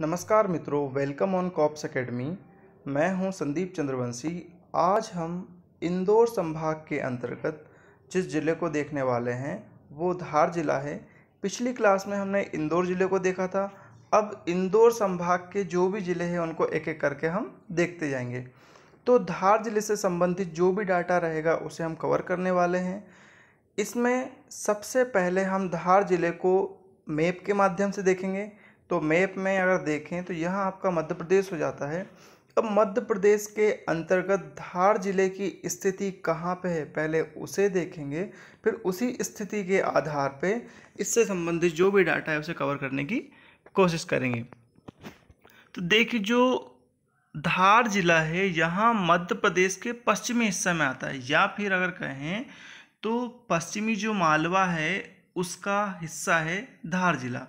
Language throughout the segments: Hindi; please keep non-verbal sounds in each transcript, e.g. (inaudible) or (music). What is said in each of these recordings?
नमस्कार मित्रों वेलकम ऑन कॉप्स एकेडमी मैं हूं संदीप चंद्रवंशी आज हम इंदौर संभाग के अंतर्गत जिस ज़िले को देखने वाले हैं वो धार ज़िला है पिछली क्लास में हमने इंदौर ज़िले को देखा था अब इंदौर संभाग के जो भी ज़िले हैं उनको एक एक करके हम देखते जाएंगे तो धार ज़िले से संबंधित जो भी डाटा रहेगा उसे हम कवर करने वाले हैं इसमें सबसे पहले हम धार ज़िले को मैप के माध्यम से देखेंगे तो मैप में अगर देखें तो यह आपका मध्य प्रदेश हो जाता है अब मध्य प्रदेश के अंतर्गत धार जिले की स्थिति कहाँ पे है पहले उसे देखेंगे फिर उसी स्थिति के आधार पे इससे संबंधित जो भी डाटा है उसे कवर करने की कोशिश करेंगे तो देखिए जो धार जिला है यहाँ मध्य प्रदेश के पश्चिमी हिस्से में आता है या फिर अगर कहें तो पश्चिमी जो मालवा है उसका हिस्सा है धार जिला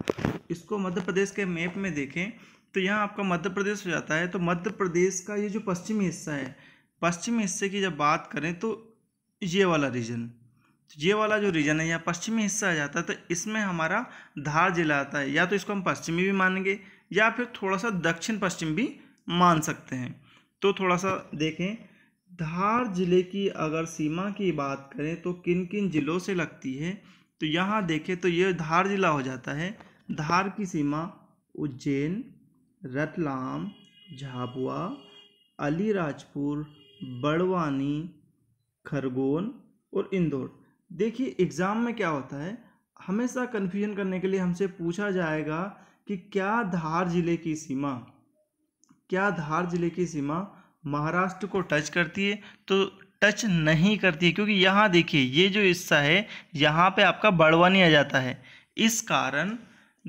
इसको मध्य प्रदेश के मैप में देखें तो यहाँ आपका मध्य प्रदेश हो जाता है तो मध्य प्रदेश का ये जो पश्चिमी हिस्सा है पश्चिमी हिस्से की जब बात करें तो ये वाला रीजन तो ये वाला जो रीजन है यहाँ पश्चिमी हिस्सा आ जाता है तो इसमें हमारा धार जिला आता है या तो इसको हम पश्चिमी भी मानेंगे या फिर थोड़ा सा दक्षिण पश्चिम भी मान सकते हैं तो थोड़ा सा देखें धार जिले की अगर सीमा की बात करें तो किन किन ज़िलों से लगती है तो यहाँ देखें तो ये धार जिला हो जाता है धार की सीमा उज्जैन रतलाम झाबुआ अलीराजपुर बड़वानी खरगोन और इंदौर देखिए एग्ज़ाम में क्या होता है हमेशा कन्फ्यूजन करने के लिए हमसे पूछा जाएगा कि क्या धार ज़िले की सीमा क्या धार ज़िले की सीमा महाराष्ट्र को टच करती है तो टच नहीं करती है क्योंकि यहाँ देखिए ये जो हिस्सा है यहाँ पे आपका बड़वानी आ जाता है इस कारण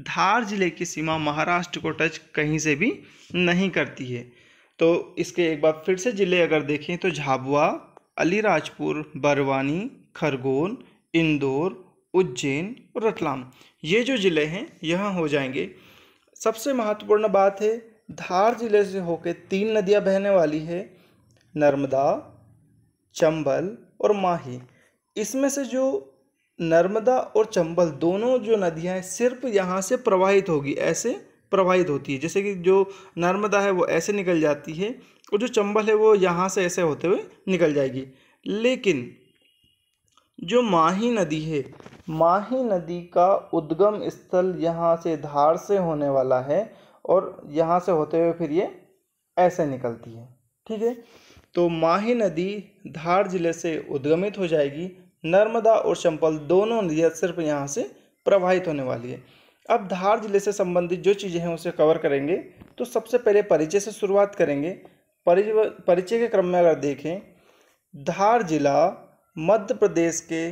धार जिले की सीमा महाराष्ट्र को टच कहीं से भी नहीं करती है तो इसके एक बार फिर से ज़िले अगर देखें तो झाबुआ अलीराजपुर बरवानी खरगोन इंदौर उज्जैन और रतलाम ये जो ज़िले हैं यह हो जाएंगे सबसे महत्वपूर्ण बात है धार जिले से होकर तीन नदियां बहने वाली है नर्मदा चंबल और माही इसमें से जो नर्मदा और चंबल दोनों जो नदियाँ हैं सिर्फ यहाँ से प्रवाहित होगी ऐसे प्रवाहित होती है जैसे कि जो नर्मदा है वो ऐसे निकल जाती है और जो चंबल है वो यहाँ से ऐसे होते हुए निकल जाएगी लेकिन जो माही नदी है माही नदी का उद्गम स्थल यहाँ से धार से होने वाला है और यहाँ से होते हुए फिर ये ऐसे निकलती है ठीक है तो माही नदी धार जिले से उद्गमित हो जाएगी नर्मदा और चंपल दोनों नदियाँ सिर्फ यहाँ से प्रवाहित होने वाली है अब धार जिले से संबंधित जो चीज़ें हैं उसे कवर करेंगे तो सबसे पहले परिचय से शुरुआत करेंगे परिचय के क्रम में अगर देखें धार जिला मध्य प्रदेश के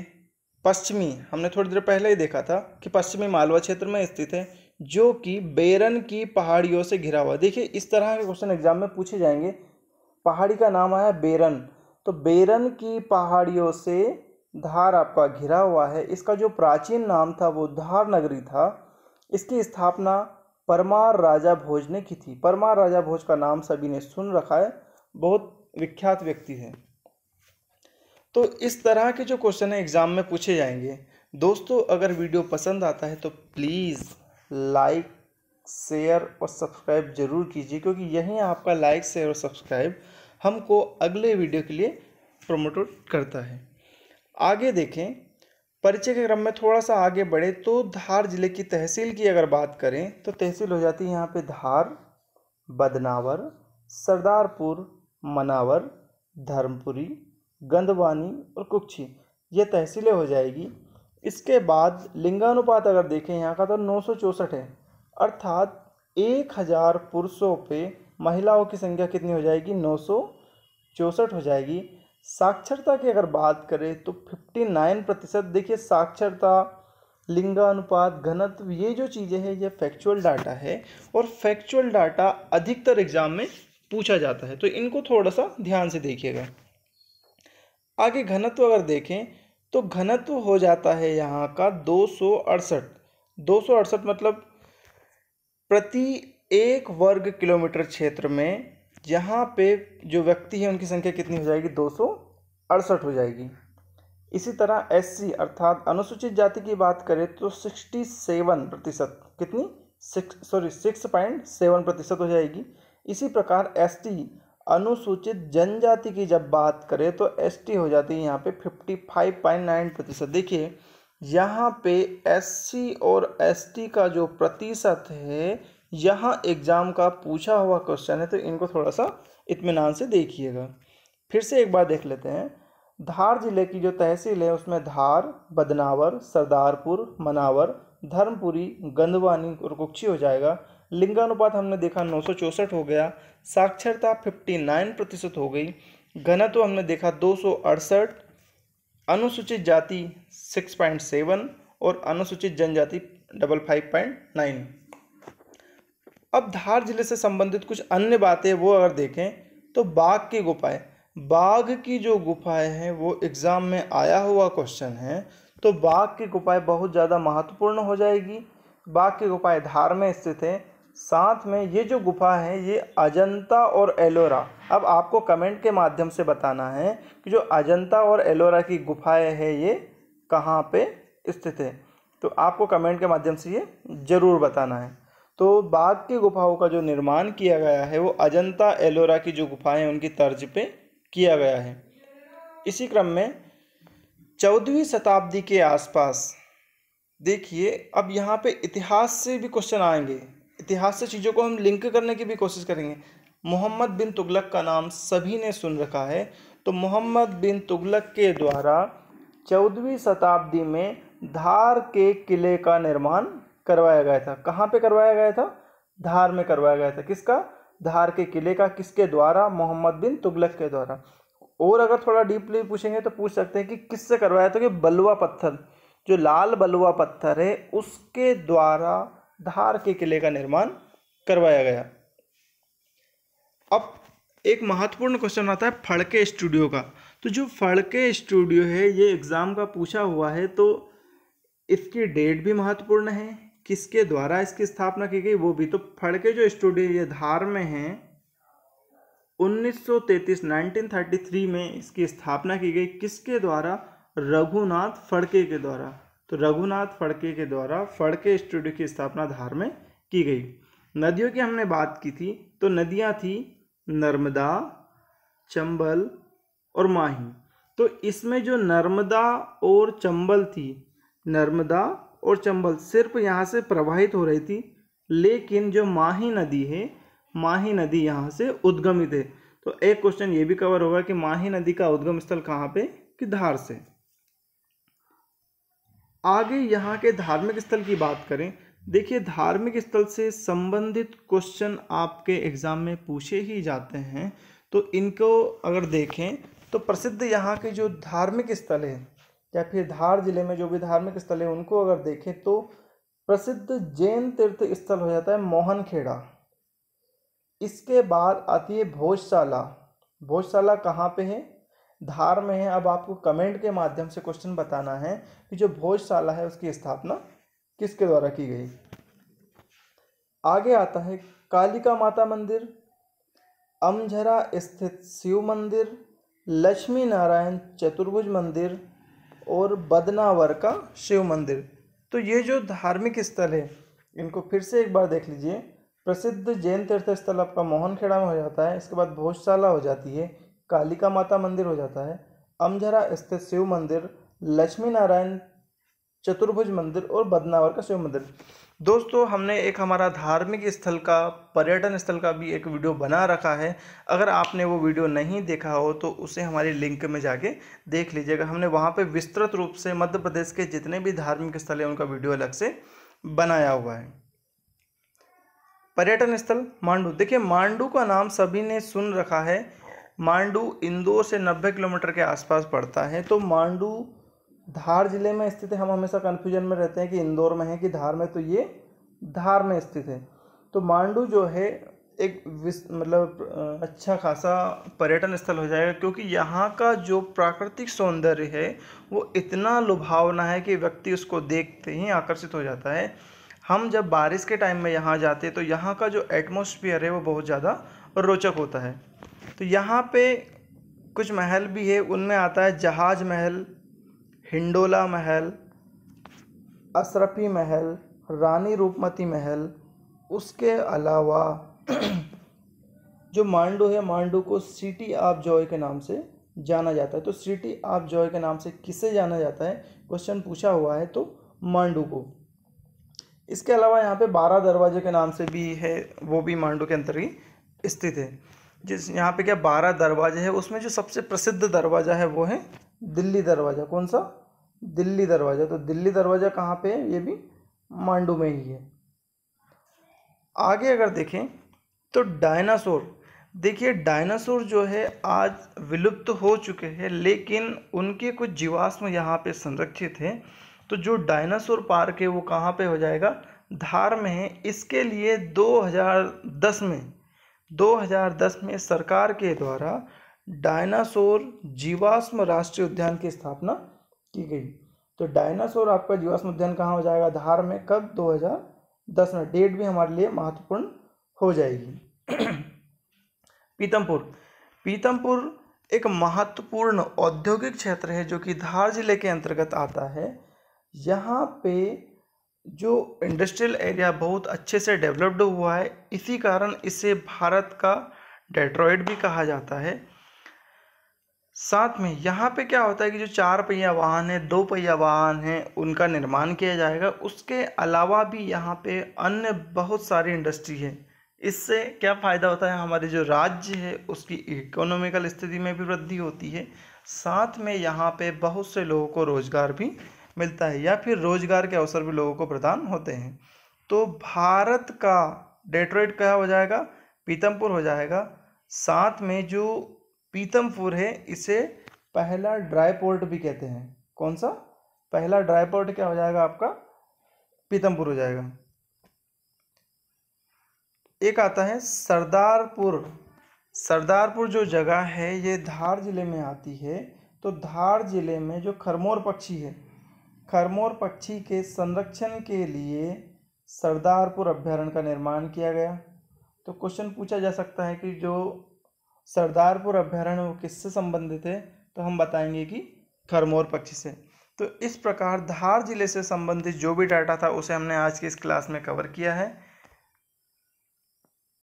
पश्चिमी हमने थोड़ी देर पहले ही देखा था कि पश्चिमी मालवा क्षेत्र में स्थित है जो कि बेरन की पहाड़ियों से घिरा हुआ देखिए इस तरह के क्वेश्चन एग्जाम में पूछे जाएंगे पहाड़ी का नाम आया बेरन तो बेरन की पहाड़ियों से धार आपका घिरा हुआ है इसका जो प्राचीन नाम था वो धार नगरी था इसकी स्थापना परमार राजा भोज ने की थी परमार राजा भोज का नाम सभी ने सुन रखा है बहुत विख्यात व्यक्ति है तो इस तरह के जो क्वेश्चन है एग्ज़ाम में पूछे जाएंगे दोस्तों अगर वीडियो पसंद आता है तो प्लीज़ लाइक शेयर और सब्सक्राइब जरूर कीजिए क्योंकि यही आपका लाइक शेयर और सब्सक्राइब हमको अगले वीडियो के लिए प्रमोट करता है आगे देखें परिचय के क्रम में थोड़ा सा आगे बढ़े तो धार जिले की तहसील की अगर बात करें तो तहसील हो जाती है यहाँ पे धार बदनावर सरदारपुर मनावर धर्मपुरी गंदवानी और कुक्षी ये तहसीलें हो जाएगी इसके बाद लिंगानुपात अगर देखें यहाँ का तो नौ है अर्थात एक हज़ार पुरुषों पे महिलाओं की संख्या कितनी हो जाएगी नौ हो जाएगी साक्षरता की अगर बात करें तो 59 प्रतिशत देखिए साक्षरता लिंगानुपात घनत्व ये जो चीज़ें हैं ये फैक्चुअल डाटा है और फैक्चुअल डाटा अधिकतर एग्जाम में पूछा जाता है तो इनको थोड़ा सा ध्यान से देखिएगा आगे घनत्व अगर देखें तो घनत्व हो जाता है यहाँ का दो सौ अड़सठ दो सौ अड़सठ मतलब प्रति एक वर्ग किलोमीटर क्षेत्र में जहाँ पे जो व्यक्ति है उनकी संख्या कितनी हो जाएगी दो हो जाएगी इसी तरह एस अर्थात अनुसूचित जाति की बात करें तो 67 प्रतिशत कितनी six sorry six point seven प्रतिशत हो जाएगी इसी प्रकार एस अनुसूचित जनजाति की जब बात करें तो एस हो जाती है यहाँ पे फिफ्टी फाइव पॉइंट नाइन प्रतिशत देखिए यहाँ पे एस और एस का जो प्रतिशत है यहाँ एग्ज़ाम का पूछा हुआ क्वेश्चन है तो इनको थोड़ा सा इतमान से देखिएगा फिर से एक बार देख लेते हैं धार जिले की जो तहसील है उसमें धार बदनावर सरदारपुर मनावर धर्मपुरी गंदवानी और कुक्षी हो जाएगा लिंगानुपात हमने देखा नौ हो गया साक्षरता 59 प्रतिशत हो गई घनत्व हमने देखा दो अनुसूचित जाति 6.7 और अनुसूचित जनजाति डबल फाइव पॉइंट नाइन अब धार जिले से संबंधित कुछ अन्य बातें वो अगर देखें तो बाघ की गुफाएं बाघ की जो गुफाएं हैं वो एग्ज़ाम में आया हुआ क्वेश्चन है तो बाघ की गुफाएं बहुत ज़्यादा महत्वपूर्ण हो जाएगी बाघ की गुफाएं धार में स्थित है साथ में ये जो गुफा है ये अजंता और एलोरा अब आपको कमेंट के माध्यम से बताना है कि जो अजंता और एलोरा की गुफाएं है ये कहाँ पे स्थित है तो आपको कमेंट के माध्यम से ये ज़रूर बताना है तो बाद की गुफाओं का जो निर्माण किया गया है वो अजंता एलोरा की जो गुफाएं उनकी तर्ज पे किया गया है इसी क्रम में चौदहवीं शताब्दी के आसपास देखिए अब यहाँ पे इतिहास से भी क्वेश्चन आएंगे इतिहास से चीज़ों को हम लिंक करने की भी कोशिश करेंगे मोहम्मद बिन तुगलक का नाम सभी ने सुन रखा है तो मोहम्मद बिन तुगलक के द्वारा चौदहवीं शताब्दी में धार के किले का निर्माण करवाया गया था कहाँ पे करवाया गया था धार में करवाया गया था किसका धार के किले का किसके द्वारा मोहम्मद बिन तुगलक के द्वारा और अगर थोड़ा डीपली पूछेंगे तो पूछ सकते हैं कि किससे करवाया था कि बलुआ पत्थर जो लाल बलुआ पत्थर है उसके द्वारा धार के किले का निर्माण करवाया गया अब एक महत्वपूर्ण क्वेश्चन आता है फड़के स्टूडियो का तो जो फड़के स्टूडियो है ये एग्ज़ाम का पूछा हुआ है तो इसकी डेट भी महत्वपूर्ण है किसके द्वारा इसकी स्थापना की गई वो भी तो फड़के जो स्टूडियो ये धार में हैं 1933 1933 में इसकी स्थापना की गई किसके द्वारा रघुनाथ फड़के के द्वारा तो रघुनाथ फड़के के द्वारा फड़के स्टूडियो की स्थापना धार में की गई नदियों की हमने बात की थी तो नदियाँ थी नर्मदा चंबल और माही तो इसमें जो नर्मदा और चंबल थी नर्मदा और चंबल सिर्फ यहाँ से प्रवाहित हो रही थी लेकिन जो माही नदी है माही नदी यहाँ से उद्गमित है तो एक क्वेश्चन ये भी कवर होगा कि माही नदी का उद्गम स्थल कहाँ पे कि धार से आगे यहाँ के धार्मिक स्थल की बात करें देखिए धार्मिक स्थल से संबंधित क्वेश्चन आपके एग्ज़ाम में पूछे ही जाते हैं तो इनको अगर देखें तो प्रसिद्ध यहाँ के जो धार्मिक स्थल है या फिर धार जिले में जो भी धार्मिक स्थल है उनको अगर देखें तो प्रसिद्ध जैन तीर्थ स्थल हो जाता है मोहनखेड़ा इसके बाद आती है भोजशाला भोजशाला कहाँ पे है धार में है अब आपको कमेंट के माध्यम से क्वेश्चन बताना है कि जो भोजशाला है उसकी स्थापना किसके द्वारा की गई आगे आता है कालिका माता मंदिर अमझरा स्थित शिव मंदिर लक्ष्मी नारायण चतुर्भुज मंदिर और बदनावर का शिव मंदिर तो ये जो धार्मिक स्थल है इनको फिर से एक बार देख लीजिए प्रसिद्ध जैन तीर्थ स्थल आपका मोहनखेड़ा में हो जाता है इसके बाद भोजशाला हो जाती है कालिका माता मंदिर हो जाता है अमझरा स्थित शिव मंदिर लक्ष्मी नारायण चतुर्भुज मंदिर और बदनावर का शिव मंदिर दोस्तों हमने एक हमारा धार्मिक स्थल का पर्यटन स्थल का भी एक वीडियो बना रखा है अगर आपने वो वीडियो नहीं देखा हो तो उसे हमारे लिंक में जाके देख लीजिएगा हमने वहाँ पे विस्तृत रूप से मध्य प्रदेश के जितने भी धार्मिक स्थल हैं उनका वीडियो अलग से बनाया हुआ है पर्यटन स्थल मांडू देखिए मांडू का नाम सभी ने सुन रखा है मांडू इंदौर से नब्बे किलोमीटर के आसपास पड़ता है तो मांडू धार जिले में स्थित है हम हमेशा कन्फ्यूजन में रहते हैं कि इंदौर में है कि धार में तो ये धार में स्थित है तो मांडू जो है एक विस मतलब अच्छा खासा पर्यटन स्थल हो जाएगा क्योंकि यहाँ का जो प्राकृतिक सौंदर्य है वो इतना लुभावना है कि व्यक्ति उसको देखते ही आकर्षित हो जाता है हम जब बारिश के टाइम में यहाँ जाते हैं तो यहाँ का जो एटमोसफियर है वो बहुत ज़्यादा रोचक होता है तो यहाँ पे कुछ महल भी है उनमें आता है जहाज महल हिंडोला महल अशरफी महल रानी रूपमती महल उसके अलावा (clears throat) जो मांडू है मांडू को सिटी ऑफ जॉय के नाम से जाना जाता है तो सिटी ऑफ जॉय के नाम से किसे जाना जाता है क्वेश्चन पूछा हुआ है तो मांडू को इसके अलावा यहाँ पे बारह दरवाजे के नाम से भी है वो भी मांडू के अंतर ही स्थित है जिस यहाँ पे क्या बारह दरवाजे हैं उसमें जो सबसे प्रसिद्ध दरवाज़ा है वो है दिल्ली दरवाज़ा कौन सा दिल्ली दरवाज़ा तो दिल्ली दरवाज़ा कहाँ पे है ये भी मांडू में ही है आगे अगर देखें तो डायनासोर देखिए डायनासोर जो है आज विलुप्त हो चुके हैं लेकिन उनके कुछ जीवाश्म यहाँ पे संरक्षित हैं तो जो डायनासोर पार्क है वो कहाँ पे हो जाएगा धार में है इसके लिए 2010 में 2010 में सरकार के द्वारा डायनासोर जीवाश्म राष्ट्रीय उद्यान की स्थापना की गई तो डायनासोर आपका जीवाश्म उद्यान कहाँ हो जाएगा धार में कब 2010 में डेट भी हमारे लिए महत्वपूर्ण हो जाएगी (clears throat) पीतमपुर पीतमपुर एक महत्वपूर्ण औद्योगिक क्षेत्र है जो कि धार जिले के अंतर्गत आता है यहाँ पे जो इंडस्ट्रियल एरिया बहुत अच्छे से डेवलप्ड हुआ है इसी कारण इसे भारत का डेट्रॉयड भी कहा जाता है साथ में यहाँ पे क्या होता है कि जो चार पहिया वाहन है दो पहिया वाहन है उनका निर्माण किया जाएगा उसके अलावा भी यहाँ पे अन्य बहुत सारी इंडस्ट्री है इससे क्या फ़ायदा होता है हमारे जो राज्य है उसकी इकोनॉमिकल स्थिति में भी वृद्धि होती है साथ में यहाँ पे बहुत से लोगों को रोज़गार भी मिलता है या फिर रोज़गार के अवसर भी लोगों को प्रदान होते हैं तो भारत का डेट्रोइट क्या हो जाएगा पीतमपुर हो जाएगा साथ में जो पीतम फूर है इसे पहला ड्राई पोर्ट भी कहते हैं कौन सा पहला ड्राई पोर्ट क्या हो जाएगा आपका पीतमपुर हो जाएगा एक आता है सरदारपुर सरदारपुर जो जगह है ये धार जिले में आती है तो धार जिले में जो खरमोर पक्षी है खरमोर पक्षी के संरक्षण के लिए सरदारपुर अभ्यारण्य का निर्माण किया गया तो क्वेश्चन पूछा जा सकता है कि जो सरदारपुर अभ्यारण्य किससे संबंधित है तो हम बताएंगे कि खरमोर पक्षी से तो इस प्रकार धार जिले से संबंधित जो भी डाटा था उसे हमने आज की इस क्लास में कवर किया है